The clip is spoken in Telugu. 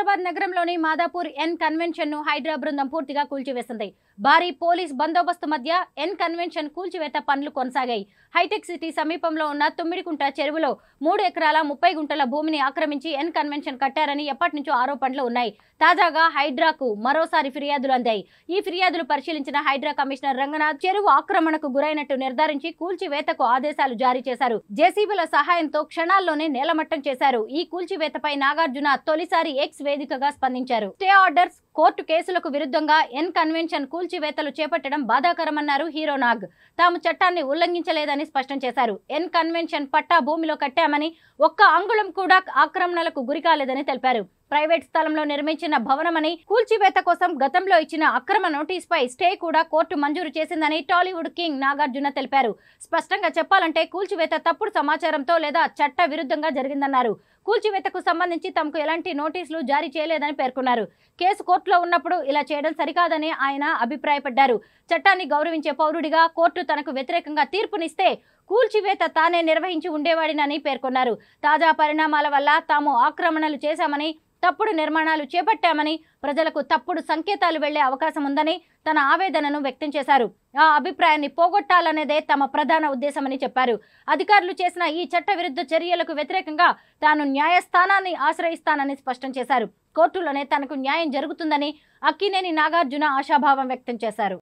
హైదరాబాద్ నగరంలోని మాదాపూర్ ఎన్ కన్వెన్షన్ ను హైడ్రా బృందం పూర్తిగా కూల్చివేసింది భారీ పోలీస్ బందోబస్తు మధ్య ఎన్ కన్వెన్షన్ కూల్చివేత పనులు కొనసాగాయి హైటెక్ సిటీ సమీపంలో ఉన్న తుమ్మిడికుంట చెరువులో మూడు ఎకరాల ముప్పై గుంటల భూమిని ఆక్రమించి ఎన్ కన్వెన్షన్ కట్టారని ఎప్పటి నుంచో ఆరోపణలు ఉన్నాయి తాజాగా హైడ్రాకు మరోసారి ఫిర్యాదులు అందాయి ఈ ఫిర్యాదులు పరిశీలించిన హైడ్రా కమిషనర్ రంగనాథ్ చెరువు ఆక్రమణకు గురైనట్టు నిర్ధారించి కూల్చివేతకు ఆదేశాలు జారీ చేశారు జేసీబీల సహాయంతో క్షణాల్లోనే నేలమట్టం చేశారు ఈ కూల్చివేతపై నాగార్జున తొలిసారి ఎక్స్ వేదికగా స్పందించారు స్టే ఆర్డర్స్ కోర్టు కేసులకు విరుద్ధంగా ఎన్ కన్వెన్షన్ కూల్చివేతలు చేపట్టడం బాధాకరమన్నారు హీరో నాగ్ తాము చట్టాన్ని ఉల్లంఘించలేదని స్పష్టం చేశారు ఎన్ కన్వెన్షన్ పట్టా భూమిలో కట్టామని ఒక్క అంగుళం కూడా ఆక్రమణలకు గురికాలేదని తెలిపారు ప్రైవేట్ స్థలంలో నిర్మించిన భవనమని కూల్చివేత కోసం గతంలో ఇచ్చిన అక్రమ నోటీస్పై స్టే కూడా కోర్టు మంజూరు చేసిందని టాలీవుడ్ కింగ్ నాగార్జున తెలిపారు స్పష్టంగా చెప్పాలంటే కూల్చివేత తప్పుడు సమాచారంతో లేదా చట్ట విరుద్ధంగా జరిగిందన్నారు కూల్చివేతకు సంబంధించి తమకు ఎలాంటి నోటీసులు జారీ చేయలేదని పేర్కొన్నారు కేసు కోర్టు కోర్టులో ఉన్నప్పుడు ఇలా చేయడం సరికాదని ఆయన అభిప్రాయపడ్డారు చట్టాన్ని గౌరవించే పౌరుడిగా కోర్టు తనకు వ్యతిరేకంగా తీర్పునిస్తే కూల్చివేత తానే నిర్వహించి ఉండేవాడినని పేర్కొన్నారు తాజా పరిణామాల వల్ల తాము ఆక్రమణలు చేశామని తప్పుడు నిర్మాణాలు చేపట్టామని ప్రజలకు తప్పుడు సంకేతాలు వెళ్లే అవకాశం ఉందని తన ఆవేదనను వ్యక్తం చేశారు ఆ అభిప్రాయాన్ని పోగొట్టాలనేదే తమ ప్రధాన ఉద్దేశమని చెప్పారు అధికారులు చేసిన ఈ చట్ట విరుద్ధ చర్యలకు వ్యతిరేకంగా తాను న్యాయస్థానాన్ని ఆశ్రయిస్తానని స్పష్టం చేశారు కోర్టులోనే తనకు న్యాయం జరుగుతుందని అక్కినేని నాగార్జున ఆశాభావం వ్యక్తం చేశారు